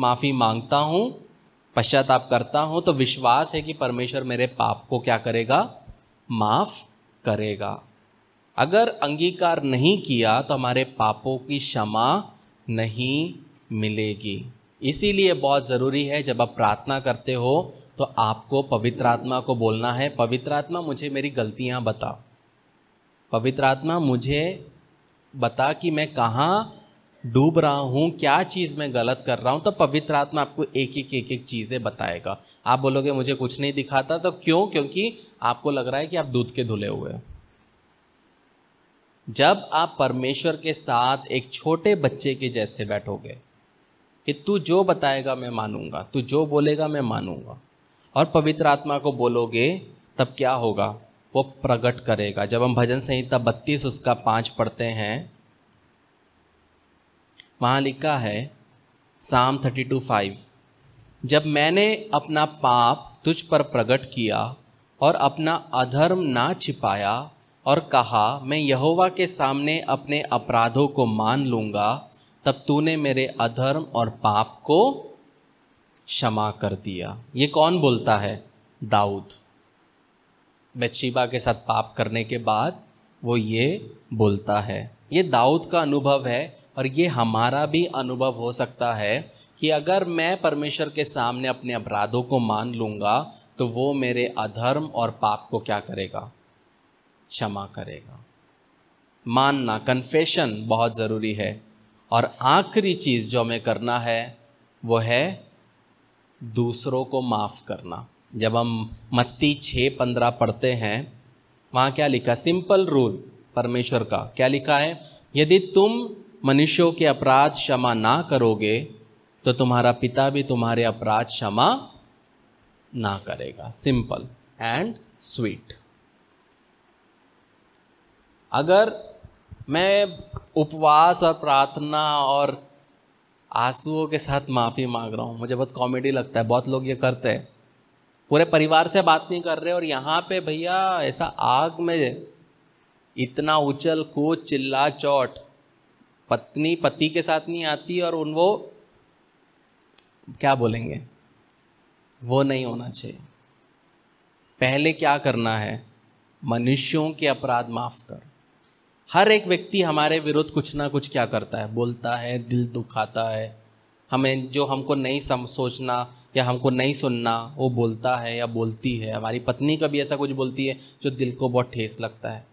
माफ़ी मांगता हूं पश्चाताप करता हूं तो विश्वास है कि परमेश्वर मेरे पाप को क्या करेगा माफ़ करेगा अगर अंगीकार नहीं किया तो हमारे पापों की क्षमा नहीं मिलेगी इसीलिए बहुत ज़रूरी है जब आप प्रार्थना करते हो तो आपको पवित्र आत्मा को बोलना है पवित्र आत्मा मुझे मेरी गलतियाँ बता पवित्र आत्मा मुझे बता कि मैं कहाँ डूब रहा हूँ क्या चीज़ मैं गलत कर रहा हूँ तो पवित्र आत्मा आपको एक एक एक एक चीज़ें बताएगा आप बोलोगे मुझे कुछ नहीं दिखाता तो क्यों क्योंकि आपको लग रहा है कि आप दूध के धुले हुए जब आप परमेश्वर के साथ एक छोटे बच्चे के जैसे बैठोगे कि तू जो बताएगा मैं मानूंगा तू जो बोलेगा मैं मानूंगा और पवित्र आत्मा को बोलोगे तब क्या होगा वो प्रकट करेगा जब हम भजन संहिता बत्तीस उसका पाँच पढ़ते हैं वहाँ लिखा है साम थर्टी टू फाइव जब मैंने अपना पाप तुझ पर प्रकट किया और अपना अधर्म ना छिपाया और कहा मैं यहोवा के सामने अपने अपराधों को मान लूँगा तब तूने मेरे अधर्म और पाप को क्षमा कर दिया ये कौन बोलता है दाऊद बच्चीबा के साथ पाप करने के बाद वो ये बोलता है ये दाऊद का अनुभव है और ये हमारा भी अनुभव हो सकता है कि अगर मैं परमेश्वर के सामने अपने अपराधों को मान लूँगा तो वो मेरे अधर्म और पाप को क्या करेगा क्षमा करेगा मानना कन्फेशन बहुत ज़रूरी है और आखिरी चीज़ जो हमें करना है वो है दूसरों को माफ़ करना जब हम मत्ती छः पंद्रह पढ़ते हैं वहाँ क्या लिखा सिंपल रूल परमेश्वर का क्या लिखा है यदि तुम मनुष्यों के अपराध क्षमा ना करोगे तो तुम्हारा पिता भी तुम्हारे अपराध क्षमा ना करेगा सिंपल एंड स्वीट अगर मैं उपवास और प्रार्थना और आंसुओं के साथ माफ़ी मांग रहा हूँ मुझे बहुत कॉमेडी लगता है बहुत लोग ये करते हैं पूरे परिवार से बात नहीं कर रहे और यहाँ पे भैया ऐसा आग में इतना उछल कूद चिल्ला चौट पत्नी पति के साथ नहीं आती और उन वो क्या बोलेंगे वो नहीं होना चाहिए पहले क्या करना है मनुष्यों के अपराध माफ़ कर हर एक व्यक्ति हमारे विरुद्ध कुछ ना कुछ क्या करता है बोलता है दिल दुखाता है हमें जो हमको नहीं सम सोचना या हमको नहीं सुनना वो बोलता है या बोलती है हमारी पत्नी कभी ऐसा कुछ बोलती है जो दिल को बहुत ठेस लगता है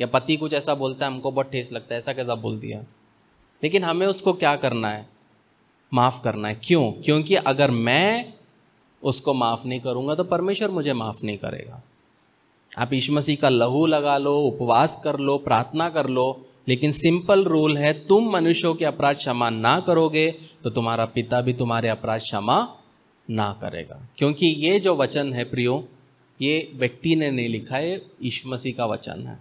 या पति कुछ ऐसा बोलता है हमको बहुत ठेस लगता है ऐसा कैसा बोल दिया लेकिन हमें उसको क्या करना है माफ़ करना है क्यों क्योंकि अगर मैं उसको माफ़ नहीं करूँगा तो परमेश्वर मुझे माफ़ नहीं करेगा आप यीशु मसीह का लहू लगा लो उपवास कर लो प्रार्थना कर लो लेकिन सिंपल रूल है तुम मनुष्यों के अपराध क्षमा ना करोगे तो तुम्हारा पिता भी तुम्हारे अपराध क्षमा ना करेगा क्योंकि ये जो वचन है प्रियो ये व्यक्ति ने नहीं लिखा है यीशु मसीह का वचन है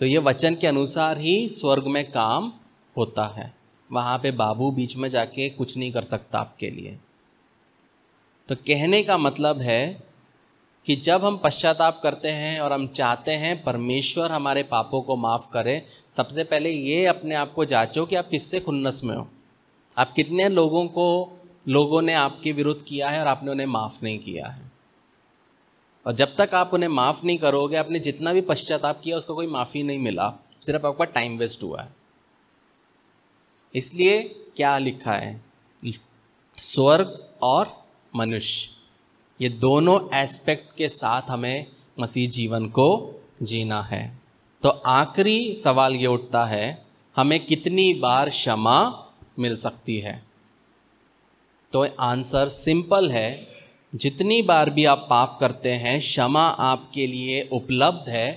तो ये वचन के अनुसार ही स्वर्ग में काम होता है वहाँ पे बाबू बीच में जाके कुछ नहीं कर सकता आपके लिए तो कहने का मतलब है कि जब हम पश्चाताप करते हैं और हम चाहते हैं परमेश्वर हमारे पापों को माफ़ करे सबसे पहले ये अपने आप को जांचो कि आप किससे खुन्नस में हो आप कितने लोगों को लोगों ने आपके विरुद्ध किया है और आपने उन्हें माफ़ नहीं किया है और जब तक आप उन्हें माफ़ नहीं करोगे आपने जितना भी पश्चाताप किया उसका कोई माफ़ी नहीं मिला सिर्फ आपका टाइम वेस्ट हुआ है इसलिए क्या लिखा है स्वर्ग और मनुष्य ये दोनों एस्पेक्ट के साथ हमें मसीह जीवन को जीना है तो आखिरी सवाल ये उठता है हमें कितनी बार क्षमा मिल सकती है तो आंसर सिंपल है जितनी बार भी आप पाप करते हैं क्षमा आपके लिए उपलब्ध है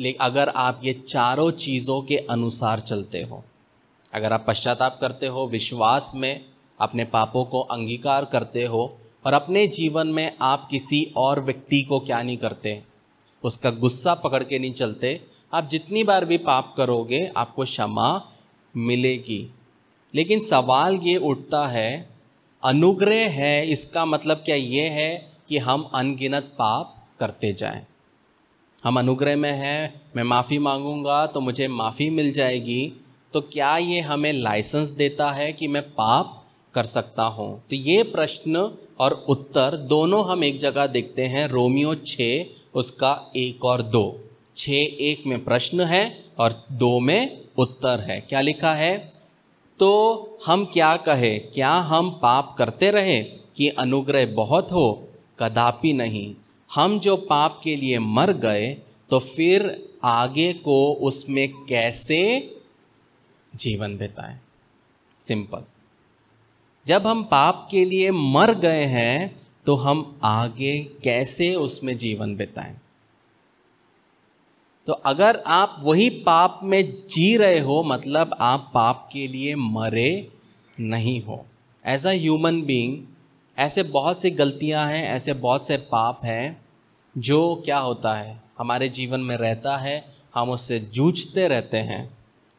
लेकिन अगर आप ये चारों चीज़ों के अनुसार चलते हो अगर आप पश्चाताप करते हो विश्वास में अपने पापों को अंगीकार करते हो और अपने जीवन में आप किसी और व्यक्ति को क्या नहीं करते उसका गुस्सा पकड़ के नहीं चलते आप जितनी बार भी पाप करोगे आपको क्षमा मिलेगी लेकिन सवाल ये उठता है अनुग्रह है इसका मतलब क्या ये है कि हम अनगिनत पाप करते जाएं हम अनुग्रह में हैं मैं माफ़ी मांगूंगा तो मुझे माफ़ी मिल जाएगी तो क्या ये हमें लाइसेंस देता है कि मैं पाप कर सकता हूँ तो ये प्रश्न और उत्तर दोनों हम एक जगह देखते हैं रोमियो छः उसका एक और दो छ एक में प्रश्न है और दो में उत्तर है क्या लिखा है तो हम क्या कहे क्या हम पाप करते रहे कि अनुग्रह बहुत हो कदापि नहीं हम जो पाप के लिए मर गए तो फिर आगे को उसमें कैसे जीवन बिताएं सिंपल जब हम पाप के लिए मर गए हैं तो हम आगे कैसे उसमें जीवन बिताएं तो अगर आप वही पाप में जी रहे हो मतलब आप पाप के लिए मरे नहीं हो एज अ ह्यूमन बीइंग ऐसे बहुत सी गलतियां हैं ऐसे बहुत से पाप हैं जो क्या होता है हमारे जीवन में रहता है हम उससे जूझते रहते हैं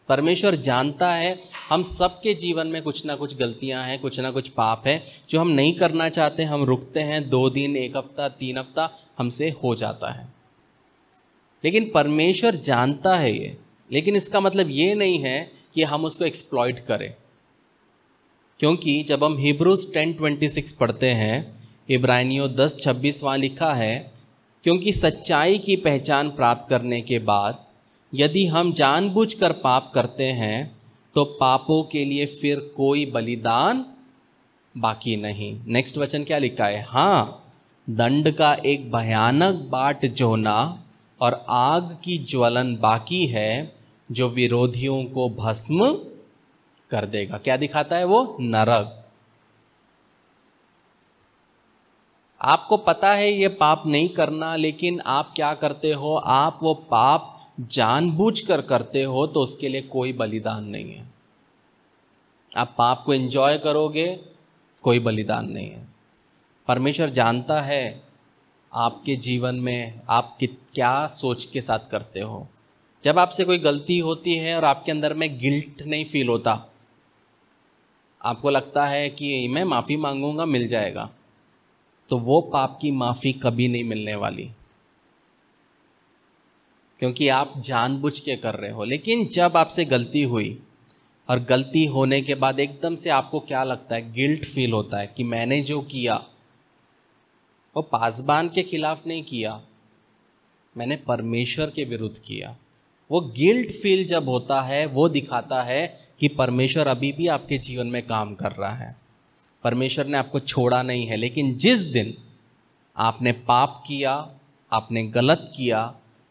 परमेश्वर जानता है हम सबके जीवन में कुछ ना कुछ गलतियां हैं कुछ ना कुछ पाप है जो हम नहीं करना चाहते हम रुकते हैं दो दिन एक हफ्ता तीन हफ्ता हमसे हो जाता है लेकिन परमेश्वर जानता है ये लेकिन इसका मतलब ये नहीं है कि हम उसको एक्सप्लॉयट करें क्योंकि जब हम हिब्रूज टेन ट्वेंटी सिक्स पढ़ते हैं इब्रानियों दस छब्बीस वहाँ लिखा है क्योंकि सच्चाई की पहचान प्राप्त करने के बाद यदि हम जानबूझकर पाप करते हैं तो पापों के लिए फिर कोई बलिदान बाकी नहीं नेक्स्ट वचन क्या लिखा है हाँ दंड का एक भयानक बाट जोना और आग की ज्वलन बाकी है जो विरोधियों को भस्म कर देगा क्या दिखाता है वो नरक आपको पता है ये पाप नहीं करना लेकिन आप क्या करते हो आप वो पाप जानबूझकर करते हो तो उसके लिए कोई बलिदान नहीं है आप पाप को एंजॉय करोगे कोई बलिदान नहीं है परमेश्वर जानता है आपके जीवन में आप कित क्या सोच के साथ करते हो जब आपसे कोई गलती होती है और आपके अंदर में गिल्ट नहीं फील होता आपको लगता है कि मैं माफ़ी मांगूंगा मिल जाएगा तो वो पाप की माफ़ी कभी नहीं मिलने वाली क्योंकि आप जानबूझ के कर रहे हो लेकिन जब आपसे गलती हुई और गलती होने के बाद एकदम से आपको क्या लगता है गिल्ट फील होता है कि मैंने जो किया वो पासबान के खिलाफ नहीं किया मैंने परमेश्वर के विरुद्ध किया वो गिल्ट फील जब होता है वो दिखाता है कि परमेश्वर अभी भी आपके जीवन में काम कर रहा है परमेश्वर ने आपको छोड़ा नहीं है लेकिन जिस दिन आपने पाप किया आपने गलत किया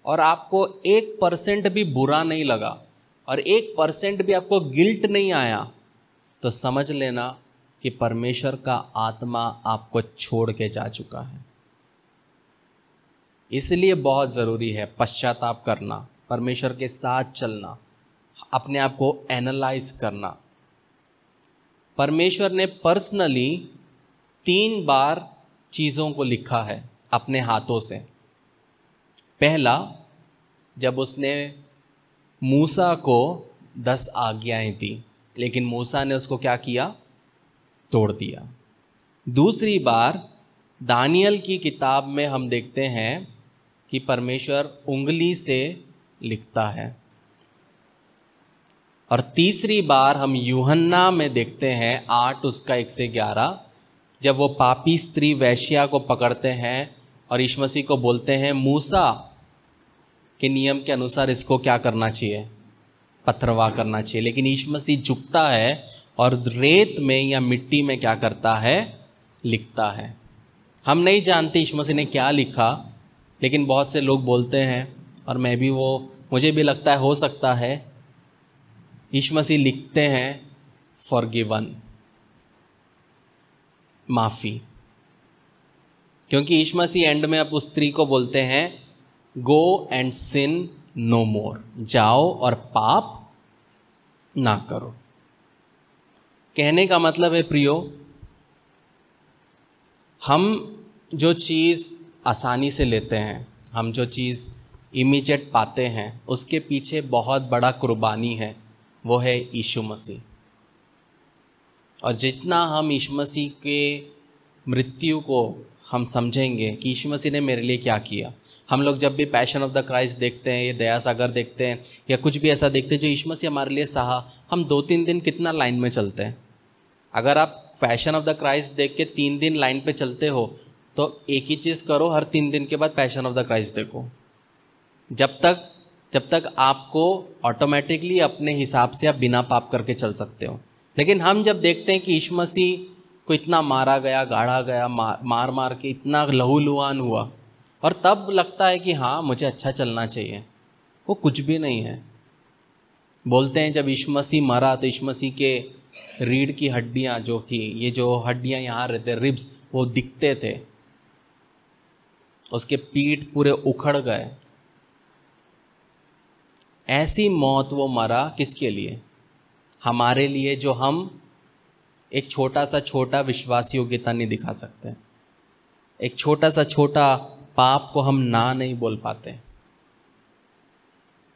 और आपको एक परसेंट भी बुरा नहीं लगा और एक परसेंट भी आपको गिल्ट नहीं आया तो समझ लेना कि परमेश्वर का आत्मा आपको छोड़ के जा चुका है इसलिए बहुत ज़रूरी है पश्चाताप करना परमेश्वर के साथ चलना अपने आप को एनालाइज करना परमेश्वर ने पर्सनली तीन बार चीज़ों को लिखा है अपने हाथों से पहला जब उसने मूसा को दस आज्ञाएं दी लेकिन मूसा ने उसको क्या किया तोड़ दिया दूसरी बार दानियल की किताब में हम देखते हैं कि परमेश्वर उंगली से लिखता है और तीसरी बार हम यूहन्ना में देखते हैं आठ उसका एक से ग्यारह जब वो पापी स्त्री वैश्या को पकड़ते हैं और ईश्मसी को बोलते हैं मूसा कि नियम के अनुसार इसको क्या करना चाहिए पत्थरवा करना चाहिए लेकिन ईश मसीह झुकता है और रेत में या मिट्टी में क्या करता है लिखता है हम नहीं जानते ईश मसीह ने क्या लिखा लेकिन बहुत से लोग बोलते हैं और मैं भी वो मुझे भी लगता है हो सकता है ईश मसीह लिखते हैं फॉर गिवन माफ़ी क्योंकि ईश मसीह एंड में अब उस स्त्री को बोलते हैं गो एंड सिन नो मोर जाओ और पाप ना करो कहने का मतलब है प्रियो हम जो चीज़ आसानी से लेते हैं हम जो चीज़ इमीजिएट पाते हैं उसके पीछे बहुत बड़ा कुर्बानी है वो है यीशु मसीह और जितना हम यीशु मसीह के मृत्यु को हम समझेंगे कि यीशु मसीह ने मेरे लिए क्या किया हम लोग जब भी पैशन ऑफ द क्राइस्ट देखते हैं ये दया सागर देखते हैं या कुछ भी ऐसा देखते हैं जो यीशु मसीह हमारे लिए सहा हम दो तीन दिन कितना लाइन में चलते हैं अगर आप पैशन ऑफ द क्राइस्ट देख के तीन दिन लाइन पे चलते हो तो एक ही चीज़ करो हर तीन दिन के बाद पैशन ऑफ द क्राइस्ट देखो जब तक जब तक आपको ऑटोमेटिकली अपने हिसाब से आप बिना पाप करके चल सकते हो लेकिन हम जब देखते हैं कि यीशु मसीह को इतना मारा गया गाड़ा गया मार मार, मार के इतना लहूलुहान हुआ और तब लगता है कि हाँ मुझे अच्छा चलना चाहिए वो कुछ भी नहीं है बोलते हैं जब ईश्मसी मरा तो ईश्मसी के रीढ़ की हड्डियाँ जो थी ये जो हड्डियाँ यहाँ रहते रिब्स वो दिखते थे उसके पीठ पूरे उखड़ गए ऐसी मौत वो मरा किसके लिए हमारे लिए जो हम एक छोटा सा छोटा विश्वास योग्यता नहीं दिखा सकते एक छोटा सा छोटा पाप को हम ना नहीं बोल पाते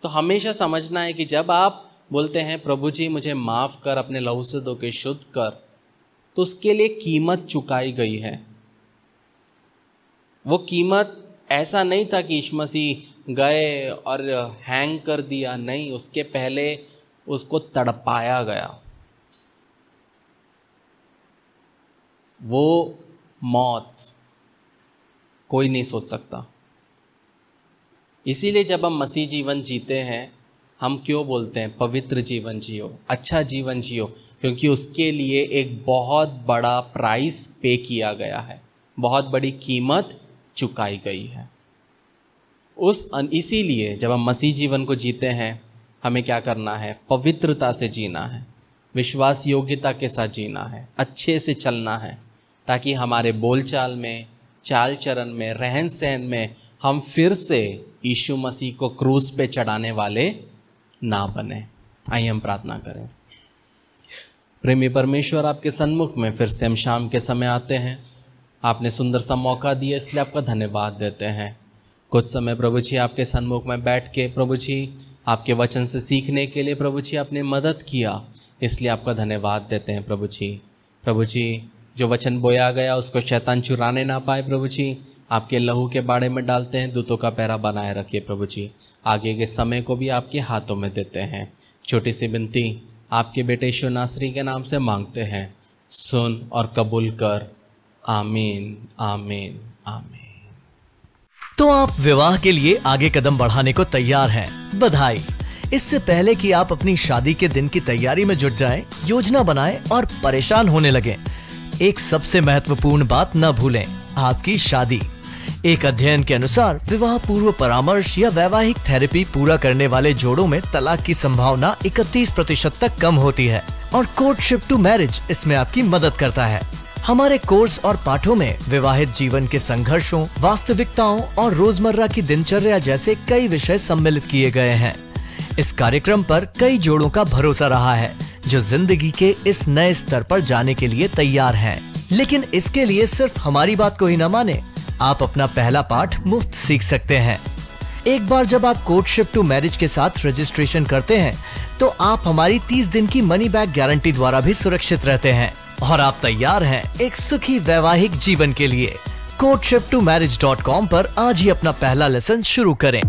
तो हमेशा समझना है कि जब आप बोलते हैं प्रभु जी मुझे माफ़ कर अपने लहू से धोके शुद्ध कर तो उसके लिए कीमत चुकाई गई है वो कीमत ऐसा नहीं था कि यीशु मसीह गए और हैंग कर दिया नहीं उसके पहले उसको तड़पाया गया वो मौत कोई नहीं सोच सकता इसीलिए जब हम मसीह जीवन जीते हैं हम क्यों बोलते हैं पवित्र जीवन जियो अच्छा जीवन जियो क्योंकि उसके लिए एक बहुत बड़ा प्राइस पे किया गया है बहुत बड़ी कीमत चुकाई गई है उस इसीलिए जब हम मसीह जीवन को जीते हैं हमें क्या करना है पवित्रता से जीना है विश्वास योग्यता के साथ जीना है अच्छे से चलना है ताकि हमारे बोलचाल में चाल चरण में रहन सहन में हम फिर से यीशु मसीह को क्रूस पे चढ़ाने वाले ना बने आइए हम प्रार्थना करें प्रेमी परमेश्वर आपके सन्मुख में फिर से हम शाम के समय आते हैं आपने सुंदर सा मौका दिया इसलिए आपका धन्यवाद देते हैं कुछ समय प्रभु जी आपके सन्मुख में बैठ के प्रभु जी आपके वचन से सीखने के लिए प्रभु जी आपने मदद किया इसलिए आपका धन्यवाद देते हैं प्रभु जी प्रभु जी जो वचन बोया गया उसको शैतान चुराने ना पाए प्रभु जी आपके लहू के बाड़े में डालते हैं दूतों का पैरा बनाए रखिए प्रभु जी आगे के समय को भी आपके हाथों में देते हैं छोटी सी विनती आपके बेटे यशो नासरी के नाम से मांगते हैं सुन और कबूल कर आमीन आमीन आमीन तो आप विवाह के लिए आगे कदम बढ़ाने को तैयार हैं बधाई इससे पहले कि आप अपनी शादी के दिन की तैयारी में जुट जाएं, योजना बनाएं और परेशान होने लगें एक सबसे महत्वपूर्ण बात न भूलें आपकी शादी एक अध्ययन के अनुसार विवाह पूर्व परामर्श या वैवाहिक थेरेपी पूरा करने वाले जोड़ों में तलाक की संभावना 31 प्रतिशत तक कम होती है और कोर्टशिप टू मैरिज इसमें आपकी मदद करता है हमारे कोर्स और पाठों में विवाहित जीवन के संघर्षों वास्तविकताओं और रोजमर्रा की दिनचर्या जैसे कई विषय सम्मिलित किए गए हैं इस कार्यक्रम पर कई जोड़ों का भरोसा रहा है जो जिंदगी के इस नए स्तर पर जाने के लिए तैयार हैं। लेकिन इसके लिए सिर्फ हमारी बात को ही न माने आप अपना पहला पाठ मुफ्त सीख सकते हैं एक बार जब आप कोर्टशिप टू मैरिज के साथ रजिस्ट्रेशन करते हैं तो आप हमारी तीस दिन की मनी बैक गारंटी द्वारा भी सुरक्षित रहते हैं और आप तैयार हैं एक सुखी वैवाहिक जीवन के लिए courtship to marriage dot com आज ही अपना पहला लेसन शुरू करें